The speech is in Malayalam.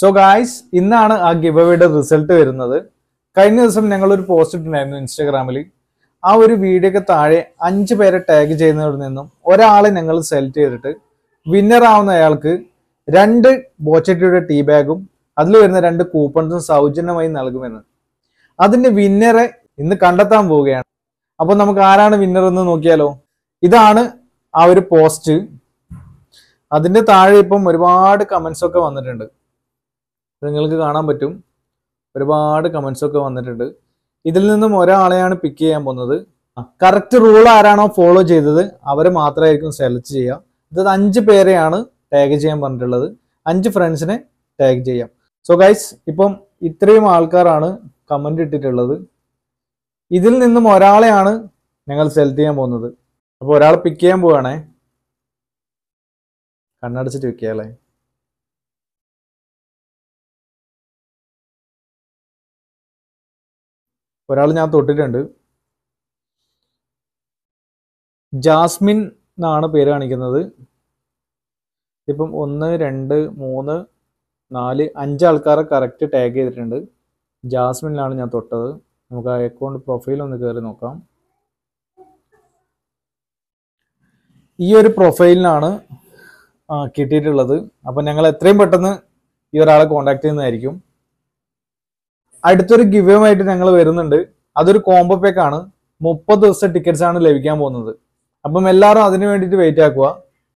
സോ ഗായ്സ് ഇന്നാണ് ആ ഗിവ് അവയുടെ റിസൾട്ട് വരുന്നത് കഴിഞ്ഞ ദിവസം ഞങ്ങളൊരു പോസ്റ്റ് ഇട്ടിട്ടുണ്ടായിരുന്നു ഇൻസ്റ്റാഗ്രാമിൽ ആ ഒരു വീഡിയോക്ക് താഴെ അഞ്ച് പേരെ ടാഗ് ചെയ്യുന്നവരിൽ നിന്നും ഒരാളെ ഞങ്ങൾ സെലക്ട് ചെയ്തിട്ട് വിന്നർ ആവുന്ന അയാൾക്ക് രണ്ട് ബോച്ചട്ടിയുടെ ടീ ബാഗും അതിൽ വരുന്ന രണ്ട് കൂപ്പൺസും സൗജന്യമായി നൽകുമെന്ന് അതിന്റെ വിന്നറെ ഇന്ന് കണ്ടെത്താൻ പോവുകയാണ് അപ്പോൾ നമുക്ക് ആരാണ് വിന്നർ എന്ന് നോക്കിയാലോ ഇതാണ് ആ ഒരു പോസ്റ്റ് അതിന്റെ താഴെ ഇപ്പം ഒരുപാട് കമന്റ്സ് ഒക്കെ വന്നിട്ടുണ്ട് നിങ്ങൾക്ക് കാണാൻ പറ്റും ഒരുപാട് കമൻസൊക്കെ വന്നിട്ടുണ്ട് ഇതിൽ നിന്നും ഒരാളെയാണ് പിക്ക് ചെയ്യാൻ പോകുന്നത് കറക്റ്റ് റൂൾ ആരാണോ ഫോളോ ചെയ്തത് അവരെ മാത്രമായിരിക്കും സെലക്ട് ചെയ്യുക ഇത് അഞ്ച് പേരെയാണ് ടാഗ് ചെയ്യാൻ പറഞ്ഞിട്ടുള്ളത് അഞ്ച് ഫ്രണ്ട്സിനെ ടാഗ് ചെയ്യാം സോ ഗൈസ് ഇപ്പം ഇത്രയും ആൾക്കാരാണ് കമൻ്റ് ഇട്ടിട്ടുള്ളത് ഇതിൽ നിന്നും ഒരാളെയാണ് ഞങ്ങൾ സെലക്ട് ചെയ്യാൻ പോകുന്നത് അപ്പോൾ ഒരാൾ പിക്ക് ചെയ്യാൻ പോവുകയാണേ കണ്ണടച്ചിട്ട് വെക്കുക അല്ലേ ഒരാൾ ഞാൻ തൊട്ടിട്ടുണ്ട് ജാസ്മിൻ എന്നാണ് പേര് കാണിക്കുന്നത് ഇപ്പം ഒന്ന് രണ്ട് മൂന്ന് നാല് അഞ്ച് ആൾക്കാരെ കറക്റ്റ് ടാഗ് ചെയ്തിട്ടുണ്ട് ജാസ്മിനിലാണ് ഞാൻ തൊട്ടത് നമുക്ക് ആ അക്കൗണ്ട് പ്രൊഫൈൽ ഒന്ന് കയറി നോക്കാം ഈ ഒരു പ്രൊഫൈലിനാണ് കിട്ടിയിട്ടുള്ളത് അപ്പം ഞങ്ങൾ എത്രയും പെട്ടെന്ന് ഈ ഒരാളെ കോണ്ടാക്ട് ചെയ്യുന്നതായിരിക്കും അടുത്തൊരു ഗിവയുമായിട്ട് ഞങ്ങൾ വരുന്നുണ്ട് അതൊരു കോംബോ പാക്ക് ആണ് മുപ്പത് ദിവസത്തെ ടിക്കറ്റ്സ് ആണ് ലഭിക്കാൻ പോകുന്നത് അപ്പം എല്ലാവരും അതിന് വേണ്ടിയിട്ട് വെയിറ്റ് ആക്കുക